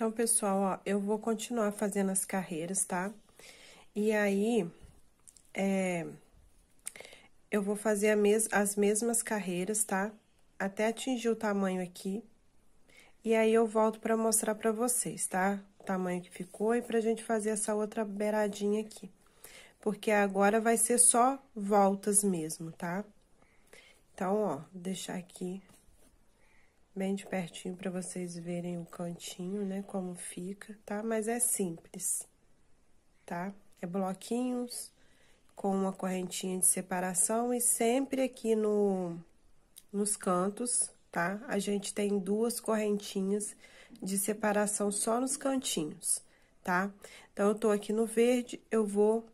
Então, pessoal, ó, eu vou continuar fazendo as carreiras, tá? E aí, é, eu vou fazer mes as mesmas carreiras, tá? Até atingir o tamanho aqui. E aí, eu volto pra mostrar pra vocês, tá? O tamanho que ficou e pra gente fazer essa outra beiradinha aqui. Porque agora vai ser só voltas mesmo, tá? Então, ó, deixar aqui bem de pertinho para vocês verem o cantinho, né, como fica, tá? Mas é simples, tá? É bloquinhos com uma correntinha de separação e sempre aqui no nos cantos, tá? A gente tem duas correntinhas de separação só nos cantinhos, tá? Então, eu tô aqui no verde, eu vou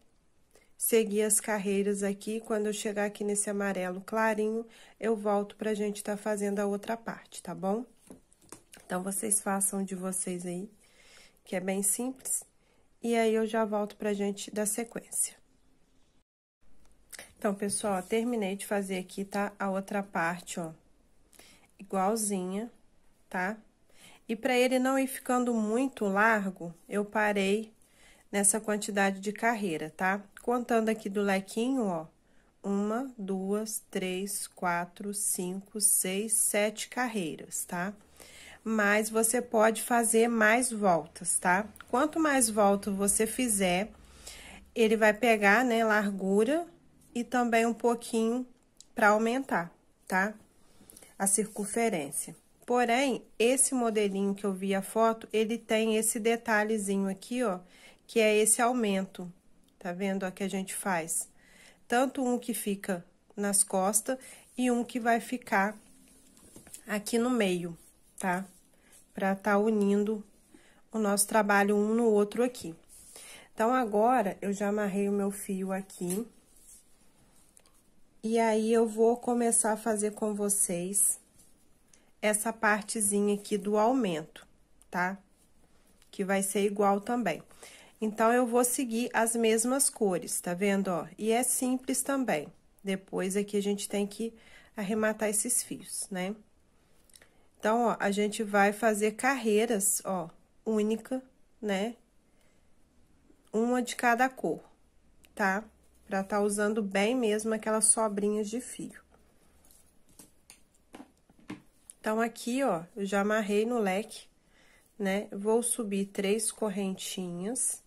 seguir as carreiras aqui. Quando eu chegar aqui nesse amarelo clarinho, eu volto pra gente tá fazendo a outra parte, tá bom? Então, vocês façam de vocês aí, que é bem simples. E aí, eu já volto pra gente da sequência. Então, pessoal, terminei de fazer aqui, tá? A outra parte, ó, igualzinha, tá? E pra ele não ir ficando muito largo, eu parei nessa quantidade de carreira, tá? Contando aqui do lequinho, ó, uma, duas, três, quatro, cinco, seis, sete carreiras, tá? Mas você pode fazer mais voltas, tá? Quanto mais volta você fizer, ele vai pegar, né, largura e também um pouquinho para aumentar, tá? A circunferência. Porém, esse modelinho que eu vi a foto, ele tem esse detalhezinho aqui, ó, que é esse aumento, tá vendo? A que a gente faz. Tanto um que fica nas costas e um que vai ficar aqui no meio, tá? Pra tá unindo o nosso trabalho um no outro aqui. Então, agora, eu já amarrei o meu fio aqui. E aí, eu vou começar a fazer com vocês essa partezinha aqui do aumento, tá? Que vai ser igual também. Então, eu vou seguir as mesmas cores, tá vendo, ó? E é simples também. Depois, aqui, é a gente tem que arrematar esses fios, né? Então, ó, a gente vai fazer carreiras, ó, única, né? Uma de cada cor, tá? Pra tá usando bem mesmo aquelas sobrinhas de fio. Então, aqui, ó, eu já amarrei no leque, né? Vou subir três correntinhas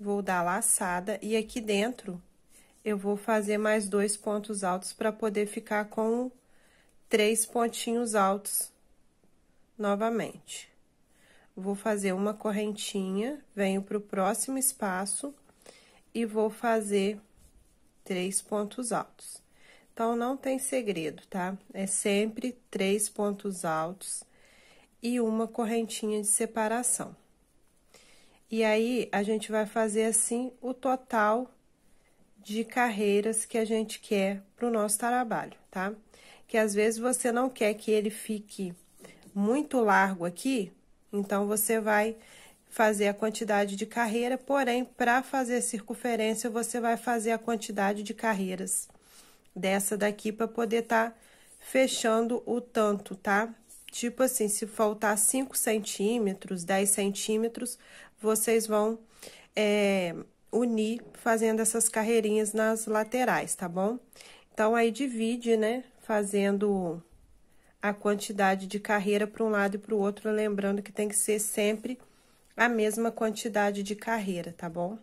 vou dar laçada e aqui dentro eu vou fazer mais dois pontos altos para poder ficar com três pontinhos altos novamente. Vou fazer uma correntinha, venho para o próximo espaço e vou fazer três pontos altos. Então, não tem segredo, tá? É sempre três pontos altos e uma correntinha de separação. E aí, a gente vai fazer assim o total de carreiras que a gente quer para o nosso trabalho, tá? Que às vezes você não quer que ele fique muito largo aqui, então você vai fazer a quantidade de carreira, porém, para fazer circunferência, você vai fazer a quantidade de carreiras dessa daqui para poder estar tá fechando o tanto, tá? Tipo assim, se faltar 5 centímetros, 10 centímetros, vocês vão é, unir fazendo essas carreirinhas nas laterais, tá bom? Então, aí divide, né, fazendo a quantidade de carreira para um lado e para o outro, lembrando que tem que ser sempre a mesma quantidade de carreira, tá bom?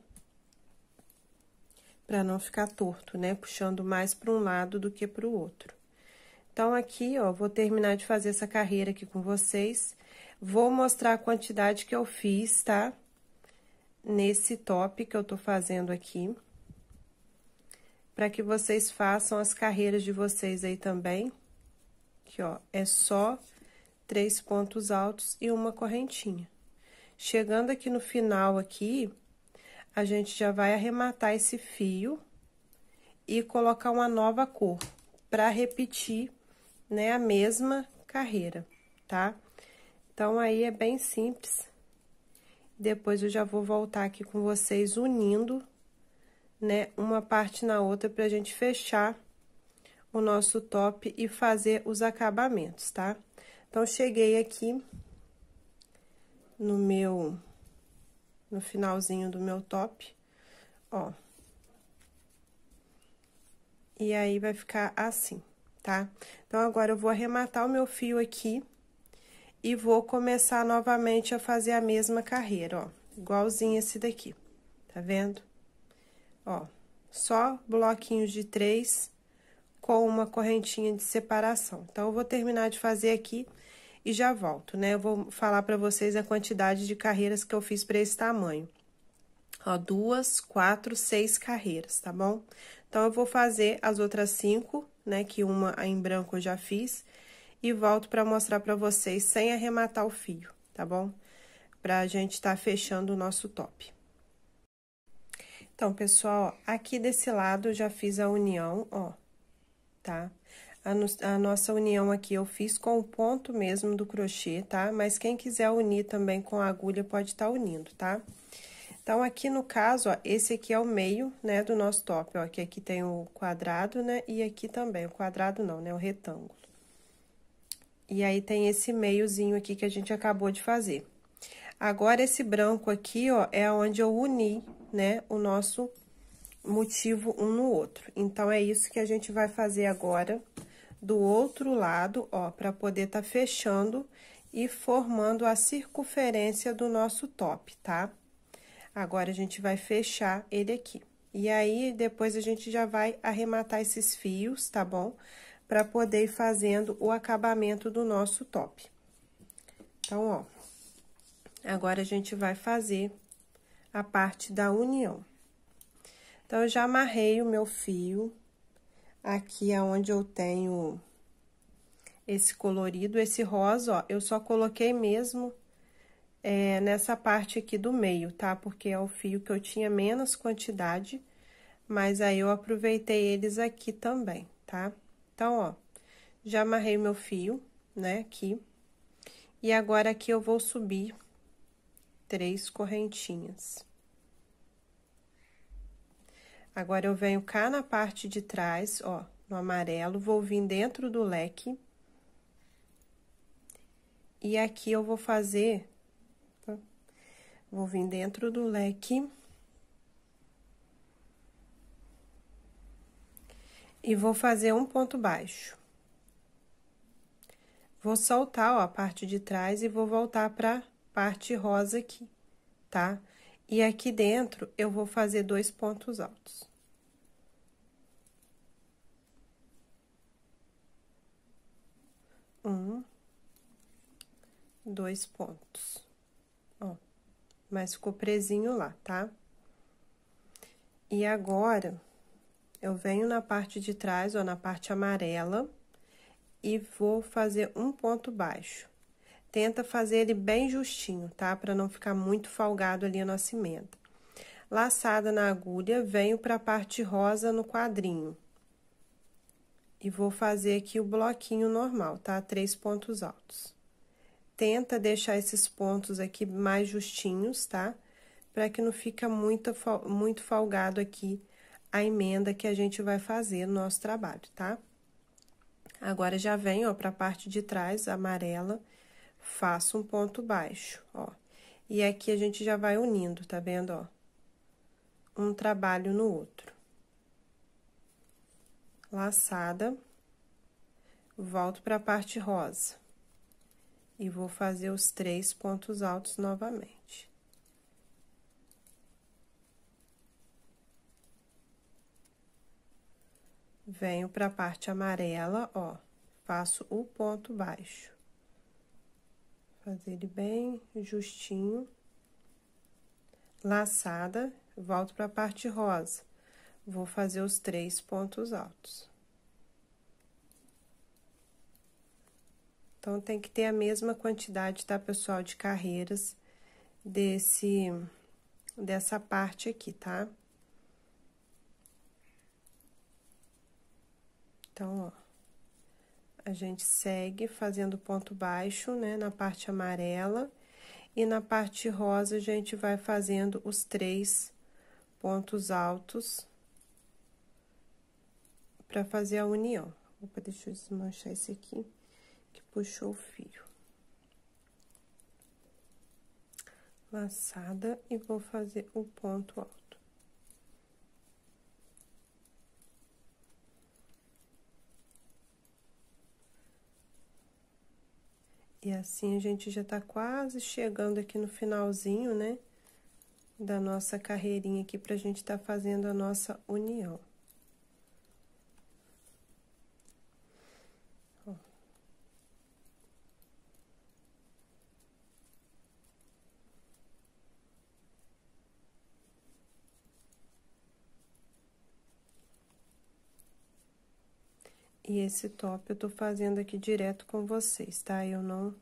Para não ficar torto, né? Puxando mais para um lado do que para o outro. Então, aqui, ó, vou terminar de fazer essa carreira aqui com vocês. Vou mostrar a quantidade que eu fiz, tá? nesse top que eu tô fazendo aqui. Para que vocês façam as carreiras de vocês aí também. Aqui, ó, é só três pontos altos e uma correntinha. Chegando aqui no final aqui, a gente já vai arrematar esse fio e colocar uma nova cor para repetir, né, a mesma carreira, tá? Então, aí é bem simples depois eu já vou voltar aqui com vocês unindo, né, uma parte na outra pra gente fechar o nosso top e fazer os acabamentos, tá? Então, cheguei aqui no meu, no finalzinho do meu top, ó. E aí, vai ficar assim, tá? Então, agora eu vou arrematar o meu fio aqui e vou começar novamente a fazer a mesma carreira, ó, igualzinho esse daqui, tá vendo? Ó, só bloquinhos de três com uma correntinha de separação. Então, eu vou terminar de fazer aqui e já volto, né? Eu vou falar para vocês a quantidade de carreiras que eu fiz para esse tamanho. Ó, duas, quatro, seis carreiras, tá bom? Então, eu vou fazer as outras cinco, né? Que uma em branco eu já fiz e volto para mostrar para vocês sem arrematar o fio, tá bom? Pra gente estar tá fechando o nosso top. Então, pessoal, aqui desse lado eu já fiz a união, ó, tá? A, no, a, nossa união aqui eu fiz com o ponto mesmo do crochê, tá? Mas quem quiser unir também com a agulha pode estar tá unindo, tá? Então, aqui no caso, ó, esse aqui é o meio, né, do nosso top, ó, que aqui tem o quadrado, né, e aqui também, o quadrado não, né, o retângulo. E aí, tem esse meiozinho aqui que a gente acabou de fazer. Agora, esse branco aqui, ó, é onde eu uni, né, o nosso motivo um no outro. Então, é isso que a gente vai fazer agora do outro lado, ó, pra poder tá fechando e formando a circunferência do nosso top, tá? Agora, a gente vai fechar ele aqui. E aí, depois a gente já vai arrematar esses fios, tá bom? Tá bom? para poder ir fazendo o acabamento do nosso top. Então, ó, agora a gente vai fazer a parte da união. Então, eu já amarrei o meu fio aqui aonde eu tenho esse colorido, esse rosa, ó, eu só coloquei mesmo é, nessa parte aqui do meio, tá? Porque é o fio que eu tinha menos quantidade, mas aí eu aproveitei eles aqui também, tá? Tá? Então, ó, já amarrei o meu fio, né, aqui. E agora aqui eu vou subir três correntinhas. Agora, eu venho cá na parte de trás, ó, no amarelo, vou vir dentro do leque. E aqui eu vou fazer, Vou vir dentro do leque e vou fazer um ponto baixo. Vou soltar ó, a parte de trás e vou voltar pra parte rosa aqui, tá? E aqui dentro, eu vou fazer dois pontos altos. Um, dois pontos. Ó, mas ficou presinho lá, tá? E agora, eu venho na parte de trás, ó, na parte amarela, e vou fazer um ponto baixo. Tenta fazer ele bem justinho, tá? Para não ficar muito folgado ali a nossa emenda. Laçada na agulha, venho para a parte rosa no quadrinho. E vou fazer aqui o bloquinho normal, tá? Três pontos altos. Tenta deixar esses pontos aqui mais justinhos, tá? Para que não fica muito, muito folgado aqui a emenda que a gente vai fazer no nosso trabalho, tá? Agora já vem, ó, para a parte de trás, amarela, faço um ponto baixo, ó. E aqui a gente já vai unindo, tá vendo, ó? Um trabalho no outro. Laçada, volto para a parte rosa. E vou fazer os três pontos altos novamente. venho para a parte amarela, ó, faço o ponto baixo. Fazer ele bem justinho. Laçada, volto para a parte rosa. Vou fazer os três pontos altos. Então, tem que ter a mesma quantidade, tá, pessoal, de carreiras desse, dessa parte aqui, tá? Então, ó, a gente segue fazendo ponto baixo, né, na parte amarela, e na parte rosa a gente vai fazendo os três pontos altos para fazer a união. Opa, deixa eu desmanchar esse aqui, que puxou o fio. Laçada e vou fazer o ponto alto. E assim a gente já tá quase chegando aqui no finalzinho, né? Da nossa carreirinha aqui pra gente tá fazendo a nossa união. esse top eu tô fazendo aqui direto com vocês, tá? Eu não...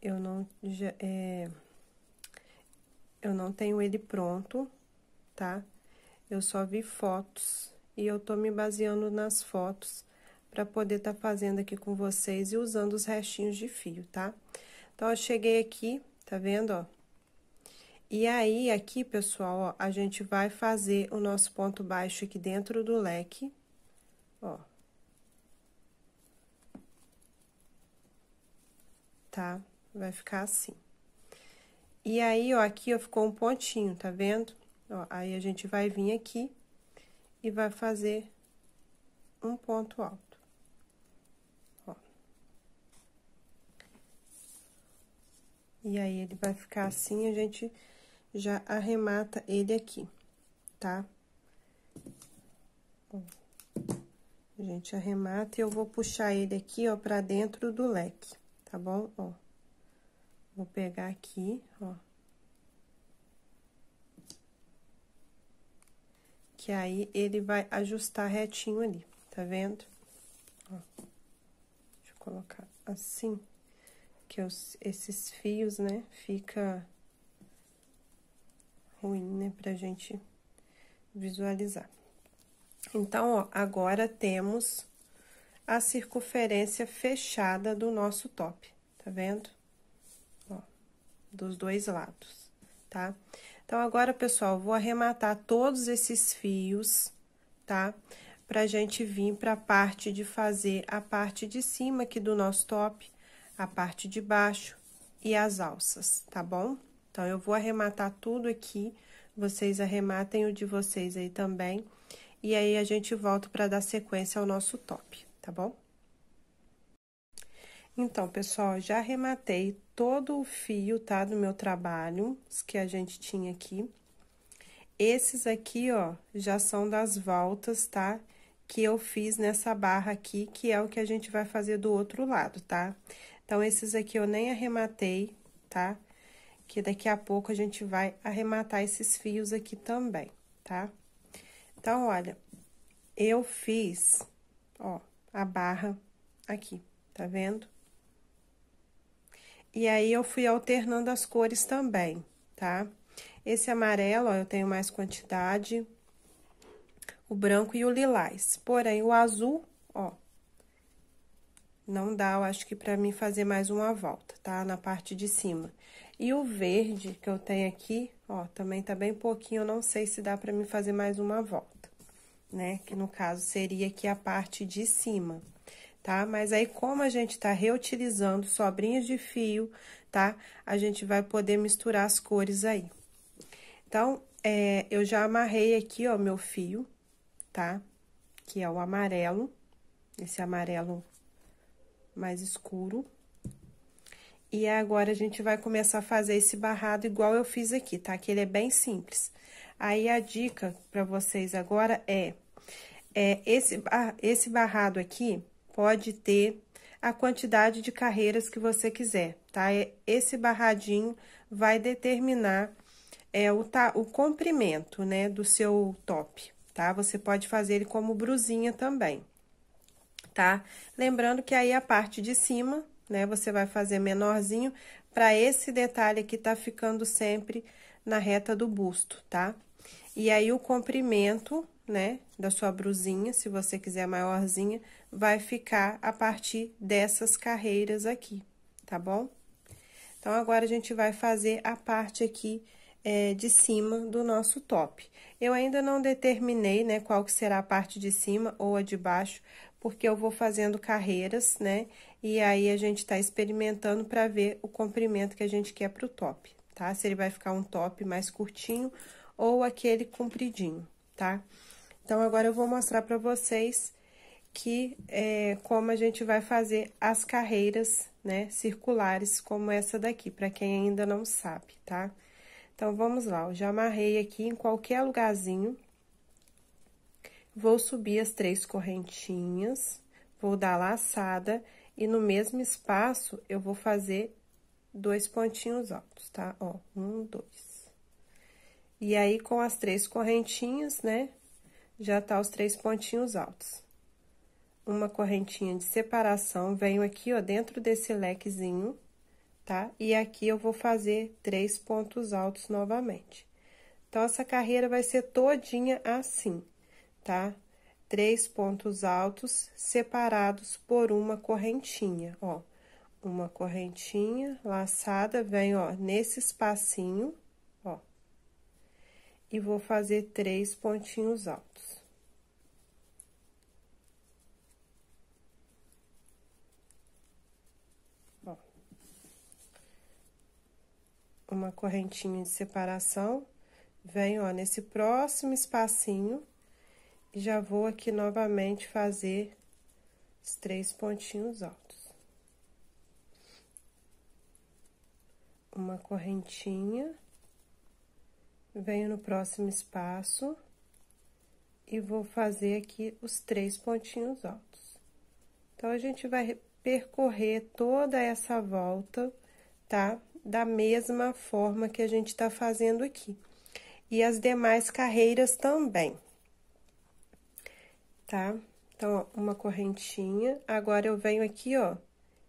Eu não... Já, é, eu não tenho ele pronto, tá? Eu só vi fotos e eu tô me baseando nas fotos para poder tá fazendo aqui com vocês e usando os restinhos de fio, tá? Então, eu cheguei aqui, tá vendo, ó? E aí, aqui, pessoal, ó, a gente vai fazer o nosso ponto baixo aqui dentro do leque, ó. tá? Vai ficar assim. E aí, ó, aqui, ó, ficou um pontinho, tá vendo? Ó, aí a gente vai vir aqui e vai fazer um ponto alto. Ó. E aí, ele vai ficar assim, a gente já arremata ele aqui, tá? A gente arremata e eu vou puxar ele aqui, ó, pra dentro do leque tá bom? Ó, vou pegar aqui, ó. Que aí ele vai ajustar retinho ali, tá vendo? Ó, deixa eu colocar assim, que os, esses fios, né, fica ruim, né, pra gente visualizar. Então, ó, agora temos a circunferência fechada do nosso top, tá vendo? Ó, dos dois lados, tá? Então, agora, pessoal, vou arrematar todos esses fios, tá? Pra gente vir pra parte de fazer a parte de cima aqui do nosso top, a parte de baixo e as alças, tá bom? Então, eu vou arrematar tudo aqui, vocês arrematem o de vocês aí também. E aí, a gente volta pra dar sequência ao nosso top tá bom? Então, pessoal, já arrematei todo o fio, tá, do meu trabalho, que a gente tinha aqui. Esses aqui, ó, já são das voltas, tá? Que eu fiz nessa barra aqui, que é o que a gente vai fazer do outro lado, tá? Então, esses aqui eu nem arrematei, tá? Que daqui a pouco a gente vai arrematar esses fios aqui também, tá? Então, olha, eu fiz, ó, a barra aqui, tá vendo? E aí, eu fui alternando as cores também, tá? Esse amarelo, ó, eu tenho mais quantidade, o branco e o lilás. Porém, o azul, ó, não dá, eu acho que pra mim fazer mais uma volta, tá? Na parte de cima. E o verde que eu tenho aqui, ó, também tá bem pouquinho, eu não sei se dá pra mim fazer mais uma volta né? Que no caso seria aqui a parte de cima, tá? Mas aí, como a gente tá reutilizando sobrinhas de fio, tá? A gente vai poder misturar as cores aí. Então, é, eu já amarrei aqui, ó, meu fio, tá? Que é o amarelo, esse amarelo mais escuro. E agora, a gente vai começar a fazer esse barrado igual eu fiz aqui, tá? Que ele é bem simples. Aí, a dica para vocês agora é é, esse, esse barrado aqui pode ter a quantidade de carreiras que você quiser, tá? É, esse barradinho vai determinar é, o, tá, o comprimento, né, do seu top, tá? Você pode fazer ele como brusinha também, tá? Lembrando que aí a parte de cima, né, você vai fazer menorzinho, para esse detalhe aqui tá ficando sempre na reta do busto, tá? E aí, o comprimento, né, da sua brusinha, se você quiser maiorzinha, vai ficar a partir dessas carreiras aqui, tá bom? Então, agora, a gente vai fazer a parte aqui é, de cima do nosso top. Eu ainda não determinei, né, qual que será a parte de cima ou a de baixo, porque eu vou fazendo carreiras, né, e aí a gente tá experimentando para ver o comprimento que a gente quer pro top, tá? Se ele vai ficar um top mais curtinho ou aquele compridinho, tá? Então, agora eu vou mostrar para vocês que é, como a gente vai fazer as carreiras, né, circulares, como essa daqui, para quem ainda não sabe, tá? Então, vamos lá, eu já amarrei aqui em qualquer lugarzinho, vou subir as três correntinhas, vou dar laçada e no mesmo espaço eu vou fazer dois pontinhos altos, tá? Ó, um, dois. E aí, com as três correntinhas, né, já tá os três pontinhos altos. Uma correntinha de separação, venho aqui, ó, dentro desse lequezinho, tá? E aqui eu vou fazer três pontos altos novamente. Então, essa carreira vai ser todinha assim, tá? Três pontos altos separados por uma correntinha, ó. Uma correntinha laçada, venho, ó, nesse espacinho e vou fazer três pontinhos altos. Uma correntinha de separação, venho, ó, nesse próximo espacinho, e já vou aqui novamente fazer os três pontinhos altos. Uma correntinha venho no próximo espaço e vou fazer aqui os três pontinhos altos. Então, a gente vai percorrer toda essa volta, tá? Da mesma forma que a gente tá fazendo aqui. E as demais carreiras também, tá? Então, ó, uma correntinha. Agora, eu venho aqui, ó,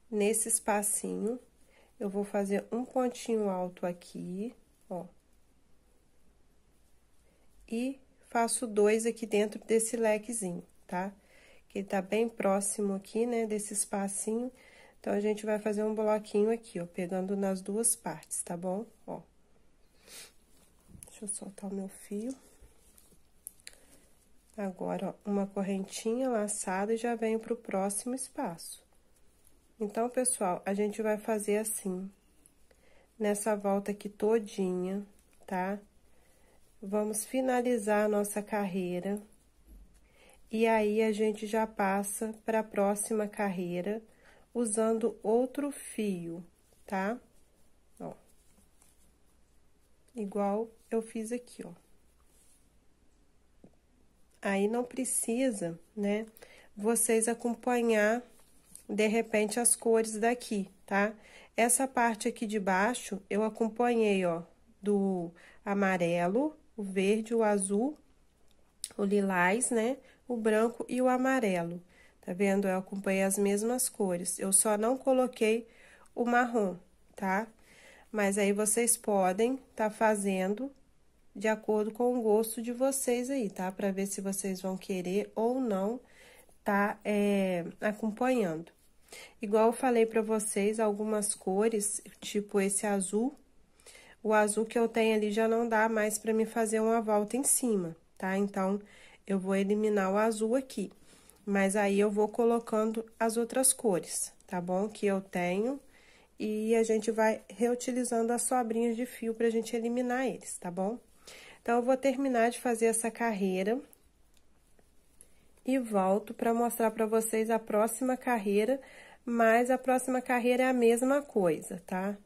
nesse espacinho, eu vou fazer um pontinho alto aqui, ó e faço dois aqui dentro desse lequezinho, tá? Que ele tá bem próximo aqui, né, desse espacinho. Então, a gente vai fazer um bloquinho aqui, ó, pegando nas duas partes, tá bom? Ó. Deixa eu soltar o meu fio. Agora, ó, uma correntinha laçada e já venho pro próximo espaço. Então, pessoal, a gente vai fazer assim, nessa volta aqui todinha, tá? Tá? vamos finalizar nossa carreira. E aí, a gente já passa para a próxima carreira usando outro fio, tá? Ó. Igual eu fiz aqui, ó. Aí, não precisa, né, vocês acompanhar, de repente, as cores daqui, tá? Essa parte aqui de baixo, eu acompanhei, ó, do amarelo o verde, o azul, o lilás, né? O branco e o amarelo. Tá vendo? Eu acompanhei as mesmas cores. Eu só não coloquei o marrom, tá? Mas aí vocês podem tá fazendo de acordo com o gosto de vocês aí, tá? Para ver se vocês vão querer ou não tá é, acompanhando. Igual eu falei para vocês, algumas cores, tipo esse azul, o azul que eu tenho ali já não dá mais para me fazer uma volta em cima, tá? Então, eu vou eliminar o azul aqui, mas aí eu vou colocando as outras cores, tá bom? Que eu tenho, e a gente vai reutilizando as sobrinhas de fio pra gente eliminar eles, tá bom? Então, eu vou terminar de fazer essa carreira e volto para mostrar para vocês a próxima carreira, mas a próxima carreira é a mesma coisa, tá? Tá?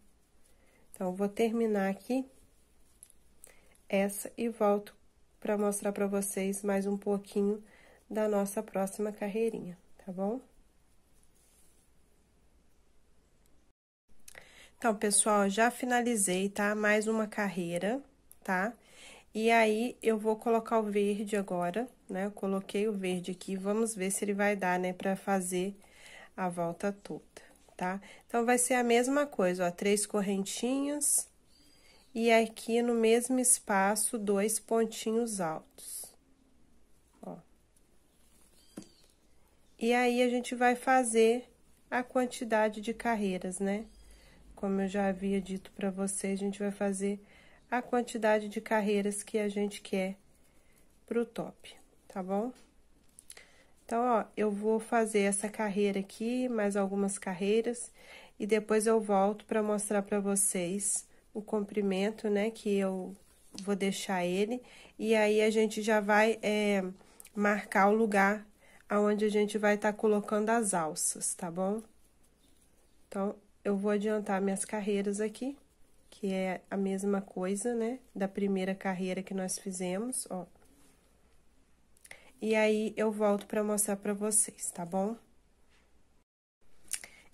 Então, vou terminar aqui essa e volto para mostrar para vocês mais um pouquinho da nossa próxima carreirinha, tá bom? Então, pessoal, já finalizei, tá? Mais uma carreira, tá? E aí, eu vou colocar o verde agora, né? Eu coloquei o verde aqui, vamos ver se ele vai dar, né? Pra fazer a volta toda tá? Então, vai ser a mesma coisa, ó, três correntinhas e aqui no mesmo espaço, dois pontinhos altos, ó. E aí, a gente vai fazer a quantidade de carreiras, né? Como eu já havia dito para vocês, a gente vai fazer a quantidade de carreiras que a gente quer pro top, tá bom? Então, ó, eu vou fazer essa carreira aqui, mais algumas carreiras, e depois eu volto para mostrar para vocês o comprimento, né, que eu vou deixar ele. E aí, a gente já vai é, marcar o lugar aonde a gente vai estar tá colocando as alças, tá bom? Então, eu vou adiantar minhas carreiras aqui, que é a mesma coisa, né, da primeira carreira que nós fizemos, ó e aí eu volto para mostrar para vocês, tá bom?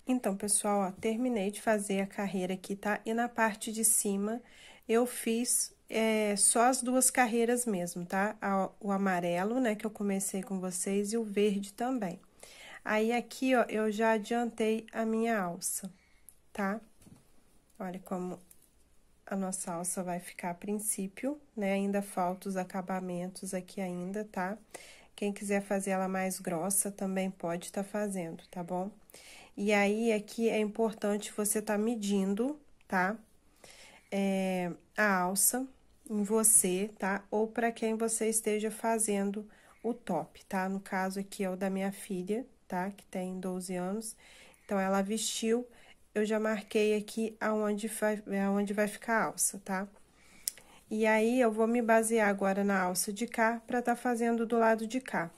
Então, pessoal, ó, terminei de fazer a carreira aqui, tá? E na parte de cima eu fiz é, só as duas carreiras mesmo, tá? O amarelo, né, que eu comecei com vocês, e o verde também. Aí, aqui, ó, eu já adiantei a minha alça, tá? Olha como a nossa alça vai ficar a princípio, né? Ainda faltam os acabamentos aqui ainda, tá? Quem quiser fazer ela mais grossa também pode estar tá fazendo, tá bom? E aí, aqui é importante você tá medindo, tá? É, a alça em você, tá? Ou para quem você esteja fazendo o top, tá? No caso aqui é o da minha filha, tá? Que tem 12 anos. Então, ela vestiu eu já marquei aqui aonde vai, aonde vai ficar a alça, tá? E aí, eu vou me basear agora na alça de cá pra tá fazendo do lado de cá.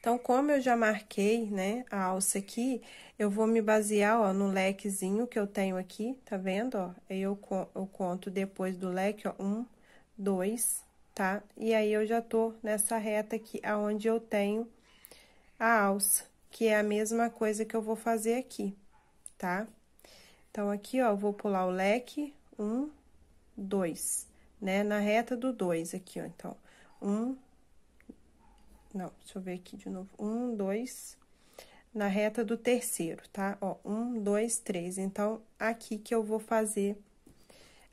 Então, como eu já marquei, né, a alça aqui, eu vou me basear, ó, no lequezinho que eu tenho aqui, tá vendo, ó? Aí, eu, eu conto depois do leque, ó, um, dois, tá? E aí, eu já tô nessa reta aqui, aonde eu tenho a alça, que é a mesma coisa que eu vou fazer aqui tá? Então, aqui, ó, vou pular o leque, um, dois, né? Na reta do dois aqui, ó, então, um, não, deixa eu ver aqui de novo, um, dois, na reta do terceiro, tá? Ó, um, dois, três, então, aqui que eu vou fazer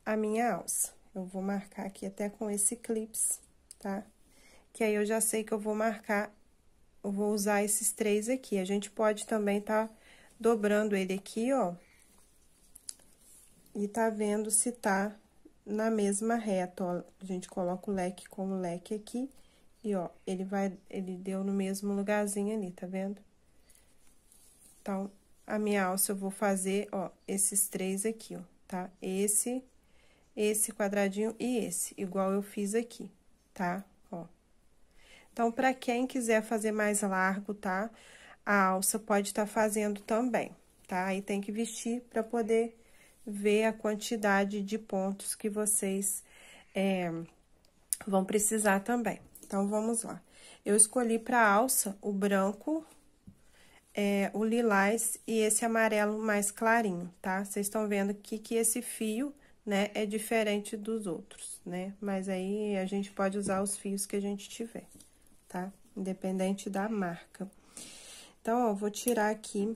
a minha alça. Eu vou marcar aqui até com esse clips, tá? Que aí eu já sei que eu vou marcar, eu vou usar esses três aqui. A gente pode também tá dobrando ele aqui, ó. E tá vendo se tá na mesma reta, ó. A gente coloca o leque com o leque aqui. E, ó, ele vai... Ele deu no mesmo lugarzinho ali, tá vendo? Então, a minha alça eu vou fazer, ó, esses três aqui, ó, tá? Esse, esse quadradinho e esse, igual eu fiz aqui, tá? Ó. Então, pra quem quiser fazer mais largo, tá? Tá? a alça pode estar tá fazendo também, tá? Aí tem que vestir para poder ver a quantidade de pontos que vocês é, vão precisar também. Então, vamos lá. Eu escolhi para alça o branco, é, o lilás e esse amarelo mais clarinho, tá? Vocês estão vendo que, que esse fio, né, é diferente dos outros, né? Mas aí, a gente pode usar os fios que a gente tiver, tá? Independente da marca. Então, ó, vou tirar aqui.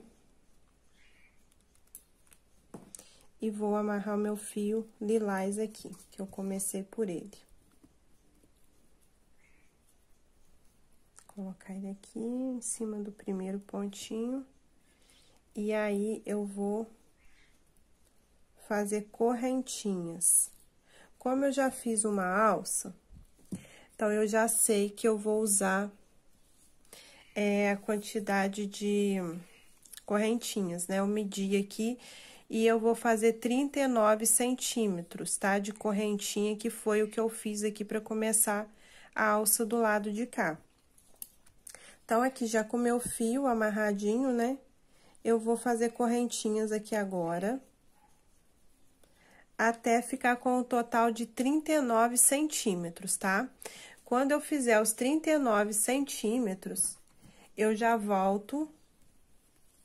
E vou amarrar o meu fio lilás aqui, que eu comecei por ele. Colocar ele aqui em cima do primeiro pontinho. E aí, eu vou fazer correntinhas. Como eu já fiz uma alça, então, eu já sei que eu vou usar é, a quantidade de correntinhas, né? Eu medi aqui e eu vou fazer 39 centímetros, tá? De correntinha, que foi o que eu fiz aqui para começar a alça do lado de cá. Então, aqui já com meu fio amarradinho, né? Eu vou fazer correntinhas aqui agora. Até ficar com o um total de 39 centímetros, tá? Quando eu fizer os 39 centímetros, eu já volto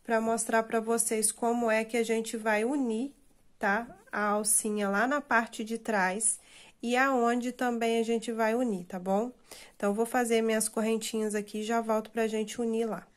para mostrar para vocês como é que a gente vai unir, tá? A alcinha lá na parte de trás e aonde também a gente vai unir, tá bom? Então, vou fazer minhas correntinhas aqui e já volto pra gente unir lá.